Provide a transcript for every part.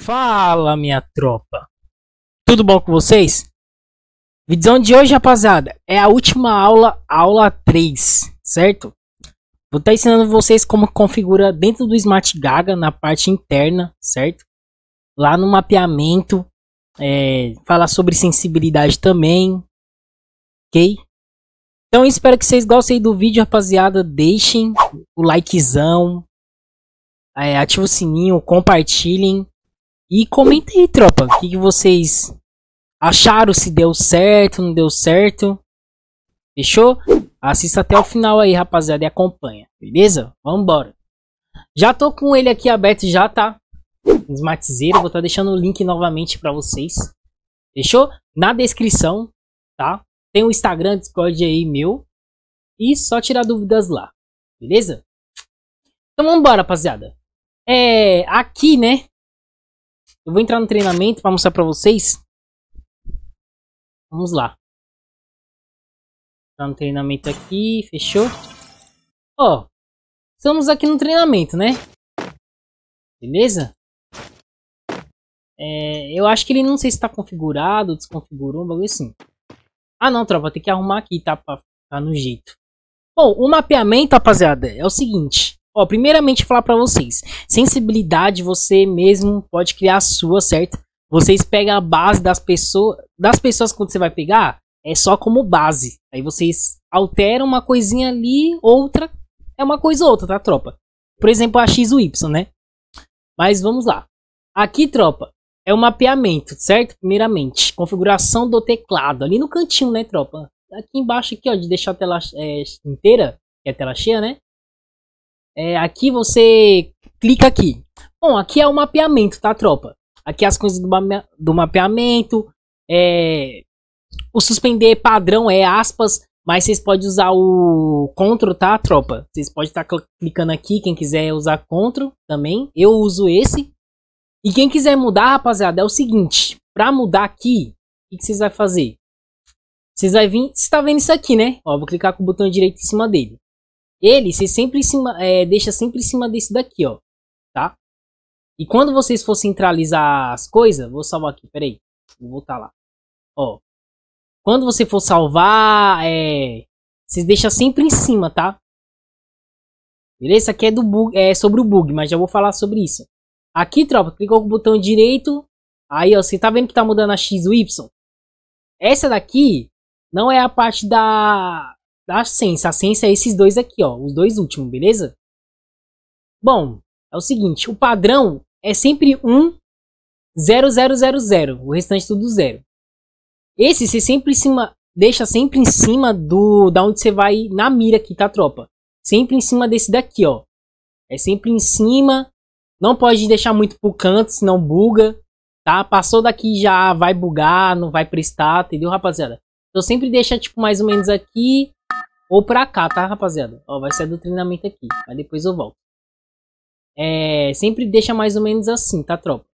Fala, minha tropa! Tudo bom com vocês? Vídeo de hoje, rapaziada, é a última aula, aula 3, certo? Vou estar tá ensinando vocês como configura dentro do Smart Gaga, na parte interna, certo? Lá no mapeamento, é, falar sobre sensibilidade também, ok? Então, espero que vocês gostem do vídeo, rapaziada. Deixem o likezão, é, ative o sininho, compartilhem. E comenta aí, tropa, o que, que vocês acharam, se deu certo, não deu certo. Fechou? Assista até o final aí, rapaziada, e acompanha, beleza? Vambora! Já tô com ele aqui aberto já, tá? Smartzeiro, vou estar tá deixando o link novamente para vocês. Fechou? Na descrição, tá? Tem o um Instagram, Discord aí meu. E só tirar dúvidas lá, beleza? Então vambora, rapaziada. É, aqui, né? Eu vou entrar no treinamento para mostrar para vocês. Vamos lá. Entrar tá no treinamento aqui, fechou? Ó, oh, estamos aqui no treinamento, né? Beleza? É, eu acho que ele não sei se está configurado, desconfigurou, um bagulho assim. Ah não, tropa, tem que arrumar aqui, tá? Pra ficar tá no jeito. Bom, o mapeamento, rapaziada, é o seguinte. Ó, primeiramente falar para vocês, sensibilidade você mesmo pode criar a sua, certo? Vocês pegam a base das pessoas, das pessoas quando você vai pegar, é só como base. Aí vocês alteram uma coisinha ali, outra é uma coisa ou outra, tá, tropa? Por exemplo, a X ou Y, né? Mas vamos lá. Aqui, tropa, é o mapeamento, certo? Primeiramente, configuração do teclado, ali no cantinho, né, tropa? Aqui embaixo, aqui, ó, de deixar a tela é, inteira, que é tela cheia, né? É, aqui você clica aqui. Bom, aqui é o mapeamento, tá, tropa? Aqui as coisas do, mapeamento. É... O suspender padrão é aspas, mas vocês podem usar o CTRL, tá, tropa? Vocês podem estar tá clicando aqui, quem quiser usar CTRL também. Eu uso esse. E quem quiser mudar, rapaziada, é o seguinte. Pra mudar aqui, o que vocês vão fazer? Vocês vão vir... Você tá vendo isso aqui, né? Ó, vou clicar com o botão direito em cima dele ele se sempre em cima, é, deixa sempre em cima desse daqui, ó, tá? E quando vocês for centralizar as coisas, vou salvar aqui, peraí, vou voltar lá, ó. Quando você for salvar, é, vocês deixam sempre em cima, tá? Beleza? aqui é, do bug, é sobre o bug, mas já vou falar sobre isso. Aqui, tropa, clicou com o botão direito, aí, ó, você tá vendo que tá mudando a X e o Y? Essa daqui não é a parte da da ciência. A ciência é esses dois aqui, ó, os dois últimos, beleza? Bom, é o seguinte, o padrão é sempre um zero, o restante tudo zero. Esse você sempre em cima, deixa sempre em cima do da onde você vai na mira aqui, tá, tropa? Sempre em cima desse daqui, ó. É sempre em cima. Não pode deixar muito pro canto, senão buga, tá? Passou daqui já vai bugar, não vai prestar, entendeu, rapaziada? Então sempre deixa tipo mais ou menos aqui ou pra cá, tá, rapaziada? Ó, vai sair do treinamento aqui. Mas depois eu volto. É, sempre deixa mais ou menos assim, tá, tropa?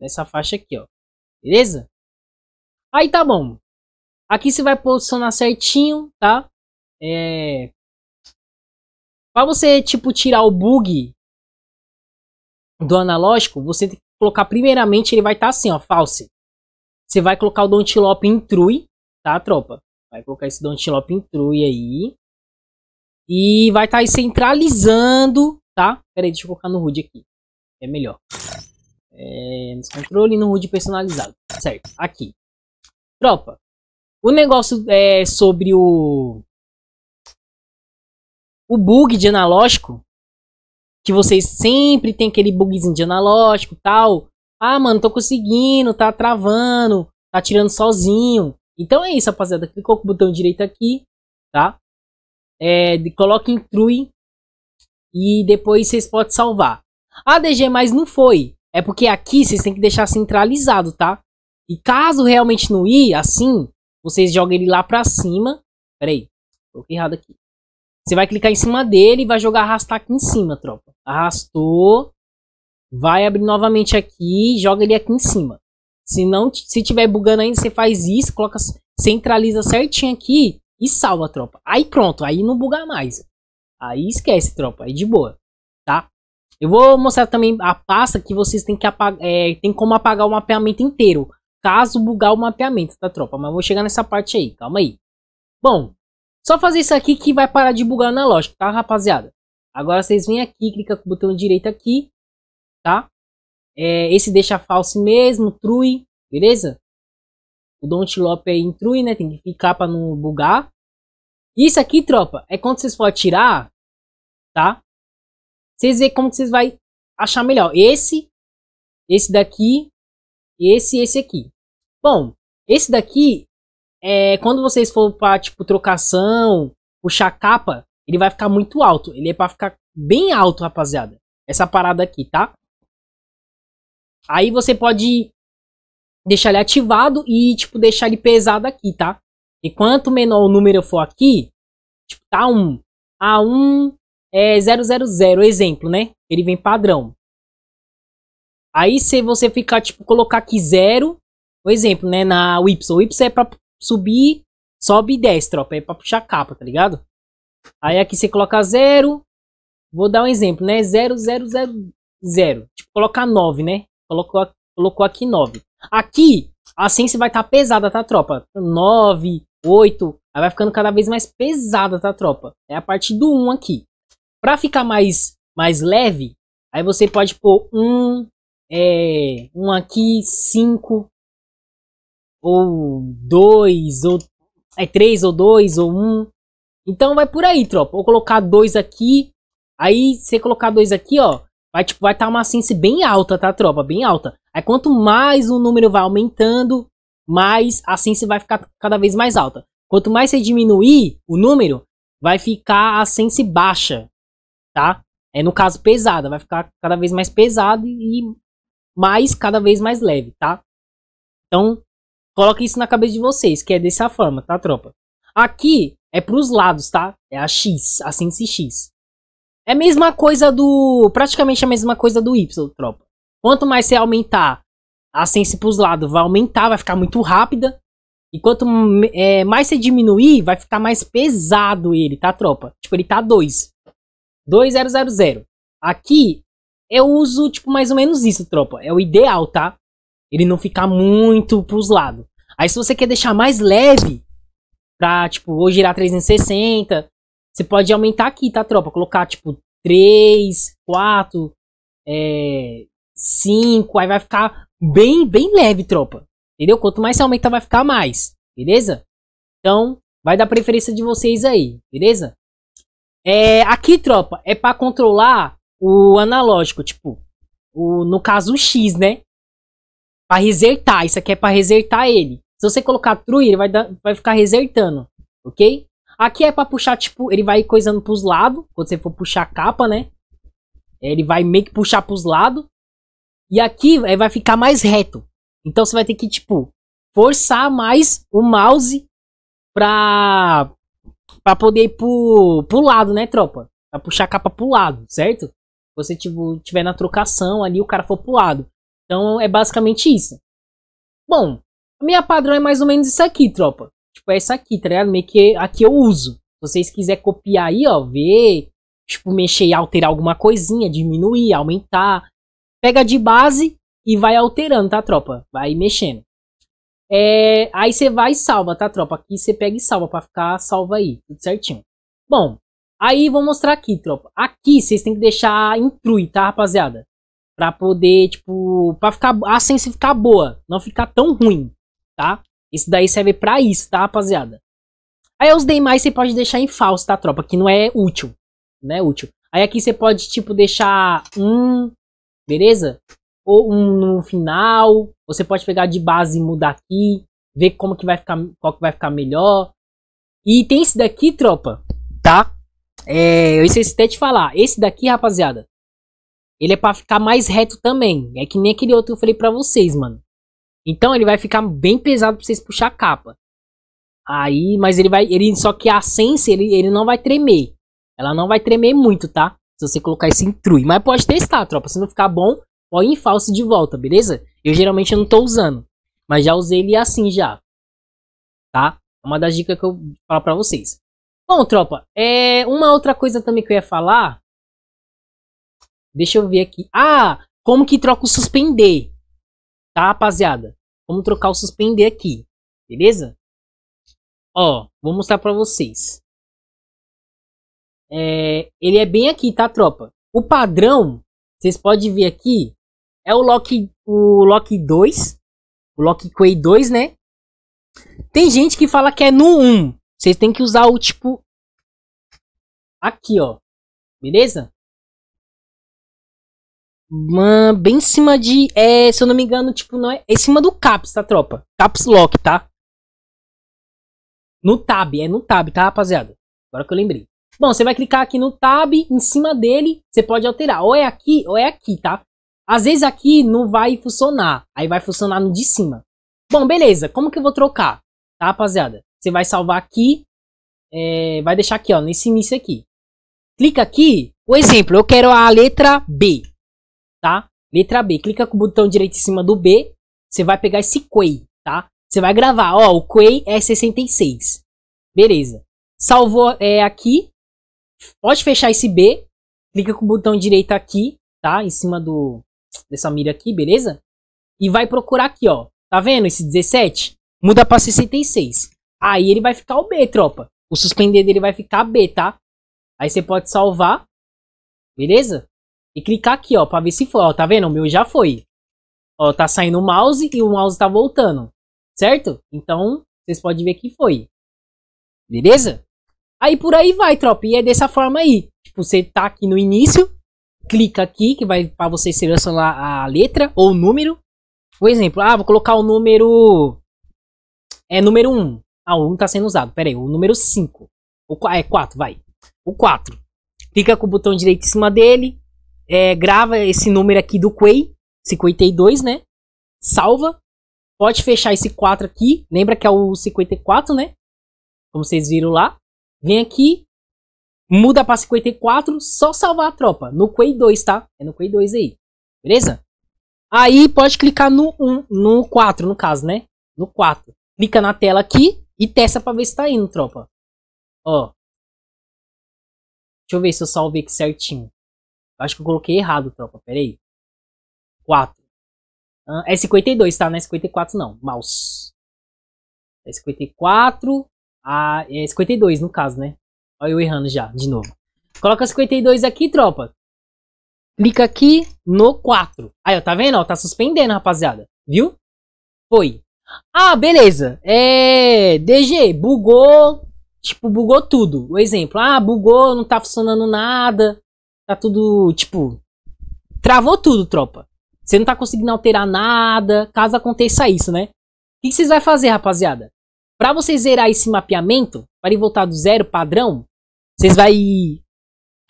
Nessa faixa aqui, ó. Beleza? Aí tá bom. Aqui você vai posicionar certinho, tá? É... Pra você, tipo, tirar o bug do analógico, você tem que colocar primeiramente, ele vai estar tá assim, ó, false. Você vai colocar o do antilope em true, tá, tropa? Vai colocar esse Dontinlop Intrui aí. E vai estar tá aí centralizando, tá? Peraí, deixa eu colocar no HUD aqui. É melhor. É, nos controle e no HUD personalizado. Certo, aqui. Tropa. O negócio é sobre o... O bug de analógico. Que vocês sempre tem aquele bugzinho de analógico tal. Ah, mano, tô conseguindo, tá travando, tá tirando sozinho. Então é isso, rapaziada. Clicou com o botão direito aqui, tá? É, coloca Intrui e depois vocês podem salvar. Ah, DG, mas não foi. É porque aqui vocês têm que deixar centralizado, tá? E caso realmente não ir assim, vocês jogam ele lá pra cima. Pera aí, coloquei errado aqui. Você vai clicar em cima dele e vai jogar arrastar aqui em cima, tropa. Arrastou. Vai abrir novamente aqui joga ele aqui em cima. Se não, se tiver bugando ainda, você faz isso, coloca, centraliza certinho aqui e salva, tropa. Aí pronto, aí não bugar mais. Aí esquece, tropa, aí de boa, tá? Eu vou mostrar também a pasta que vocês têm que apagar, é, tem como apagar o mapeamento inteiro, caso bugar o mapeamento, tá, tropa? Mas vou chegar nessa parte aí, calma aí. Bom, só fazer isso aqui que vai parar de bugar na lógica, tá, rapaziada? Agora vocês vêm aqui, clica com o botão direito aqui, tá? É, esse deixa falso mesmo, trui, beleza? O don't lope é em né? Tem que ficar para não bugar. Isso aqui, tropa, é quando vocês for tirar, tá? Vocês vê como vocês vai achar melhor. Esse, esse daqui, esse e esse aqui. Bom, esse daqui é quando vocês for para tipo trocação, puxar capa, ele vai ficar muito alto. Ele é para ficar bem alto, rapaziada. Essa parada aqui, tá? Aí você pode deixar ele ativado e, tipo, deixar ele pesado aqui, tá? E quanto menor o número for aqui, tipo, tá 1. A1 é 000, exemplo, né? Ele vem padrão. Aí se você ficar, tipo, colocar aqui 0, por exemplo, né, na Y. O Y é pra subir, sobe e desce, tropa. É pra puxar capa, tá ligado? Aí aqui você coloca 0. Vou dar um exemplo, né? 0000. Tipo, colocar 9, né? Colocou, colocou aqui 9. Aqui, a ciência vai estar tá pesada, tá, tropa? 9, 8, aí vai ficando cada vez mais pesada, tá, tropa? É a parte do 1 aqui. Pra ficar mais, mais leve, aí você pode pôr 1, é, 1 aqui, 5, ou 2, ou é 3, ou 2, ou 1. Então vai por aí, tropa. Vou colocar 2 aqui, aí você colocar 2 aqui, ó, Vai, tipo, vai estar tá uma ciência bem alta, tá, tropa? Bem alta. Aí quanto mais o número vai aumentando, mais a ciência vai ficar cada vez mais alta. Quanto mais você diminuir o número, vai ficar a sense baixa, tá? É no caso pesada, vai ficar cada vez mais pesado e mais cada vez mais leve, tá? Então, coloque isso na cabeça de vocês, que é dessa forma, tá, tropa? Aqui é para os lados, tá? É a X, a sense X. É a mesma coisa do. Praticamente a mesma coisa do Y, tropa. Quanto mais você aumentar a sense pros lados, vai aumentar, vai ficar muito rápida. E quanto é, mais você diminuir, vai ficar mais pesado ele, tá, tropa? Tipo, ele tá 2. 2000. Aqui eu uso, tipo, mais ou menos isso, tropa. É o ideal, tá? Ele não ficar muito pros lados. Aí se você quer deixar mais leve, pra, tipo, ou girar 360, você pode aumentar aqui, tá, tropa? Colocar, tipo, 3, 4, 5. Aí vai ficar bem, bem leve, tropa. Entendeu? Quanto mais você aumentar, vai ficar mais. Beleza? Então, vai dar preferência de vocês aí. Beleza? É, aqui, tropa, é para controlar o analógico. Tipo, o, no caso o X, né? Pra resertar. Isso aqui é pra resertar ele. Se você colocar true, ele vai, dar, vai ficar resertando. Ok? Aqui é pra puxar, tipo, ele vai coisando pros lados. Quando você for puxar a capa, né? É, ele vai meio que puxar pros lados. E aqui é, vai ficar mais reto. Então você vai ter que, tipo, forçar mais o mouse pra, pra poder ir pro, pro lado, né, tropa? Pra puxar a capa pro lado, certo? Você tipo, tiver na trocação ali, o cara for pro lado. Então é basicamente isso. Bom, a minha padrão é mais ou menos isso aqui, tropa tipo, é essa aqui, tá ligado? Meio que aqui eu uso. Se vocês quiserem copiar aí, ó, ver, tipo, mexer e alterar alguma coisinha, diminuir, aumentar. Pega de base e vai alterando, tá, tropa? Vai mexendo. É, aí você vai e salva, tá, tropa? Aqui você pega e salva pra ficar salva aí, tudo certinho. Bom, aí vou mostrar aqui, tropa. Aqui vocês tem que deixar intrui, tá, rapaziada? Pra poder, tipo, pra ficar, a ciência ficar boa, não ficar tão ruim, tá? Isso daí serve pra isso, tá, rapaziada? Aí os demais você pode deixar em falso, tá, tropa? Que não é útil. Não é útil. Aí aqui você pode, tipo, deixar um, beleza? Ou um no final. Você pode pegar de base e mudar aqui. Ver como que vai ficar, qual que vai ficar melhor. E tem esse daqui, tropa, tá? É, eu esqueci até de falar. Esse daqui, rapaziada, ele é para ficar mais reto também. É que nem aquele outro que eu falei pra vocês, mano. Então ele vai ficar bem pesado pra vocês puxar a capa. Aí, mas ele vai, ele só que a Sense ele, ele não vai tremer. Ela não vai tremer muito, tá? Se você colocar esse intrui, mas pode testar, tropa. Se não ficar bom, pode em falso de volta, beleza? Eu geralmente não tô usando, mas já usei ele assim já, tá? É uma das dicas que eu falo para vocês. Bom, tropa, é uma outra coisa também que eu ia falar. Deixa eu ver aqui. Ah, como que troca o suspender? Tá, rapaziada? Vamos trocar o suspender aqui, beleza? Ó, vou mostrar pra vocês. É, ele é bem aqui, tá, tropa? O padrão, vocês podem ver aqui, é o lock, o lock 2, o lock quay 2, né? Tem gente que fala que é no 1. Vocês têm que usar o tipo aqui, ó. Beleza? bem em cima de. É, se eu não me engano, tipo, não é, é em cima do Caps, tá, tropa? Caps Lock, tá? No Tab, é no Tab, tá, rapaziada? Agora que eu lembrei. Bom, você vai clicar aqui no Tab, em cima dele, você pode alterar. Ou é aqui, ou é aqui, tá? Às vezes aqui não vai funcionar. Aí vai funcionar no de cima. Bom, beleza. Como que eu vou trocar? Tá, rapaziada? Você vai salvar aqui. É, vai deixar aqui, ó. Nesse início aqui. Clica aqui. O exemplo, eu quero a letra B tá? Letra B. Clica com o botão direito em cima do B, você vai pegar esse Quay, tá? Você vai gravar, ó, o Quay é 66. Beleza. Salvou é aqui. Pode fechar esse B. Clica com o botão direito aqui, tá? Em cima do dessa mira aqui, beleza? E vai procurar aqui, ó. Tá vendo esse 17? Muda para 66. Aí ele vai ficar o B, tropa. O suspender dele vai ficar B, tá? Aí você pode salvar. Beleza? e clicar aqui, ó, para ver se foi. Ó, tá vendo? O meu já foi. Ó, tá saindo o mouse e o mouse tá voltando. Certo? Então, vocês podem ver que foi. Beleza? Aí por aí vai, tropa. E é dessa forma aí. Tipo, você tá aqui no início, clica aqui, que vai para você selecionar a letra ou o número. Por exemplo, ah, vou colocar o número. É número 1. Ah, o 1 tá sendo usado. Pera aí, o número 5. O, é 4, vai. O 4. Clica com o botão direito em cima dele, é, grava esse número aqui do Quay, 52, né? Salva. Pode fechar esse 4 aqui. Lembra que é o 54, né? Como vocês viram lá. Vem aqui. Muda para 54. Só salvar a tropa. No Quay 2, tá? É no Quay 2 aí. Beleza? Aí pode clicar no 1, no 4, no caso, né? No 4. Clica na tela aqui e testa para ver se tá indo, tropa. Ó. Deixa eu ver se eu salvei aqui certinho. Acho que eu coloquei errado, tropa. Pera aí. 4. Ah, é 52, tá? Não é 54, não. Mouse. É 54. Ah, é 52, no caso, né? Olha eu errando já, de novo. Coloca 52 aqui, tropa. Clica aqui no 4. Aí, ó, tá vendo? Ó, tá suspendendo, rapaziada. Viu? Foi. Ah, beleza. É. DG, bugou. Tipo, bugou tudo. O exemplo. Ah, bugou, não tá funcionando nada. Tá tudo, tipo. Travou tudo, tropa. Você não tá conseguindo alterar nada, caso aconteça isso, né? O que vocês vão fazer, rapaziada? Para vocês zerar esse mapeamento, para ir voltar do zero padrão, vocês vai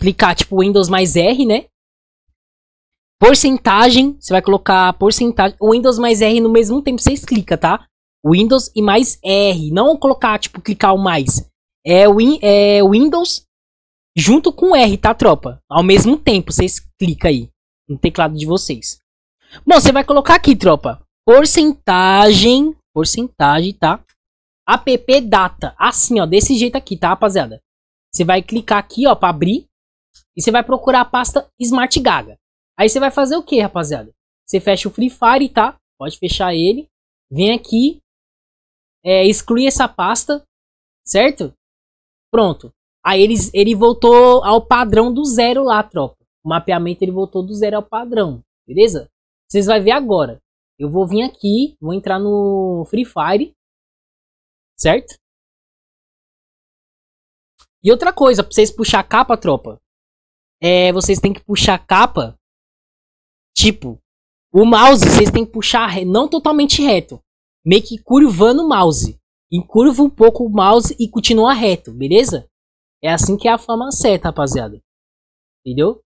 clicar tipo Windows mais R, né? Porcentagem, você vai colocar porcentagem, o Windows mais R no mesmo tempo vocês clica, tá? Windows e mais R, não colocar tipo clicar o mais. É, win, é Windows junto com R, tá, tropa? Ao mesmo tempo, vocês clicam aí no teclado de vocês. Bom, você vai colocar aqui, tropa, porcentagem, porcentagem, tá? App data, assim, ó, desse jeito aqui, tá, rapaziada? Você vai clicar aqui, ó, para abrir e você vai procurar a pasta Smart Gaga. Aí você vai fazer o que, rapaziada? Você fecha o Free Fire, tá? Pode fechar ele. Vem aqui, é, exclui essa pasta, certo? Pronto. Aí eles, ele voltou ao padrão do zero lá, tropa. O mapeamento ele voltou do zero ao padrão, beleza? Vocês vão ver agora. Eu vou vir aqui, vou entrar no Free Fire, certo? E outra coisa, pra vocês puxar a capa, tropa, é, vocês têm que puxar a capa, tipo, o mouse vocês têm que puxar não totalmente reto, meio que curvando o mouse. Encurva um pouco o mouse e continua reto, beleza? É assim que é a fama certa, rapaziada. Entendeu?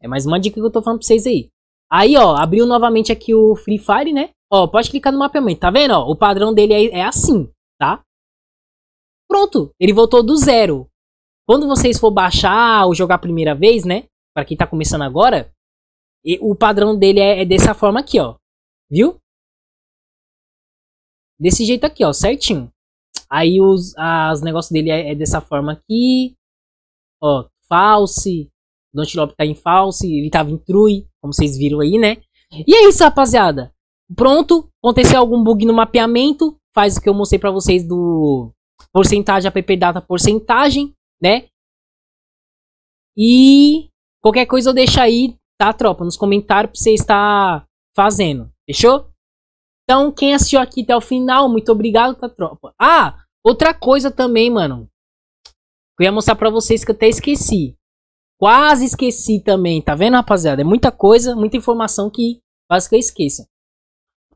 É mais uma dica que eu tô falando pra vocês aí. Aí, ó, abriu novamente aqui o Free Fire, né? Ó, pode clicar no mapeamento, tá vendo? Ó, o padrão dele é, é assim, tá? Pronto, ele voltou do zero. Quando vocês for baixar ou jogar a primeira vez, né? Pra quem tá começando agora, o padrão dele é, é dessa forma aqui, ó. Viu? Desse jeito aqui, ó, certinho. Aí os as negócios dele é, é, dessa forma aqui. Ó, false. O Antilope tá em false. Ele tava em true, como vocês viram aí, né? E é isso, rapaziada. Pronto. Aconteceu algum bug no mapeamento. Faz o que eu mostrei pra vocês do porcentagem, app data porcentagem, né? E qualquer coisa eu deixo aí, tá, tropa? Nos comentários pra vocês estar fazendo. Fechou? Então, quem assistiu aqui até o final, muito obrigado, tá, tropa. Ah, outra coisa também, mano. Eu ia mostrar pra vocês que eu até esqueci. Quase esqueci também, tá vendo, rapaziada? É muita coisa, muita informação que quase que eu esqueça.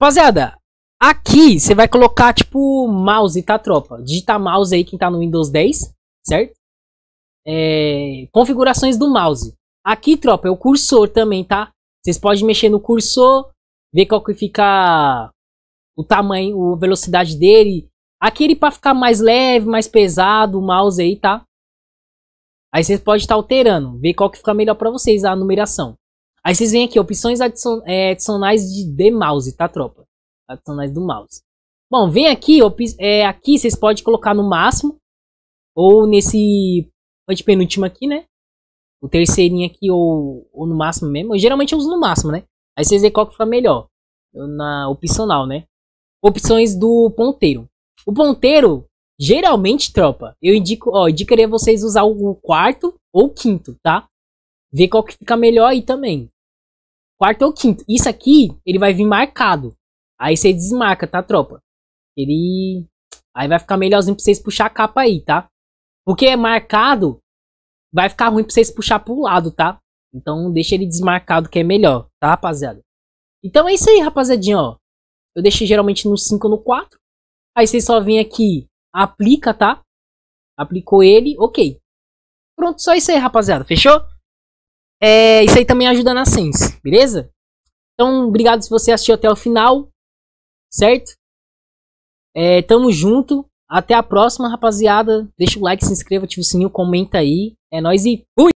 Rapaziada, aqui você vai colocar, tipo, mouse, tá, tropa? Digita mouse aí quem tá no Windows 10, certo? É, configurações do mouse. Aqui, tropa, é o cursor também, tá? Vocês podem mexer no cursor, ver qual que fica o tamanho, a velocidade dele. Aquele para ficar mais leve, mais pesado, o mouse aí, tá? Aí vocês podem estar alterando, ver qual que fica melhor para vocês a numeração. Aí vocês vêm aqui, opções adicion é, adicionais de, de mouse, tá, tropa? Adicionais do mouse. Bom, vem aqui, é, aqui vocês podem colocar no máximo, ou nesse penúltimo aqui, né? O terceirinho aqui, ou, ou no máximo mesmo. Eu, geralmente eu uso no máximo, né? Aí vocês veem qual que fica melhor. na opcional, né? opções do ponteiro. O ponteiro, geralmente, tropa, eu indico, ó, indicaria vocês usar o quarto ou quinto, tá? Ver qual que fica melhor aí também. Quarto ou quinto. Isso aqui, ele vai vir marcado. Aí você desmarca, tá, tropa? Ele. Aí vai ficar melhorzinho pra vocês puxar a capa aí, tá? Porque é marcado, vai ficar ruim pra vocês puxar pro lado, tá? Então deixa ele desmarcado que é melhor, tá, rapaziada? Então é isso aí, rapaziadinha, ó. Eu deixei geralmente no 5 ou no 4. Aí você só vem aqui, aplica, tá? Aplicou ele, ok. Pronto, só isso aí, rapaziada. Fechou? É, isso aí também ajuda na Sense, beleza? Então, obrigado se você assistiu até o final, certo? É, tamo junto. Até a próxima, rapaziada. Deixa o like, se inscreva, ativa o sininho, comenta aí. É nóis e fui!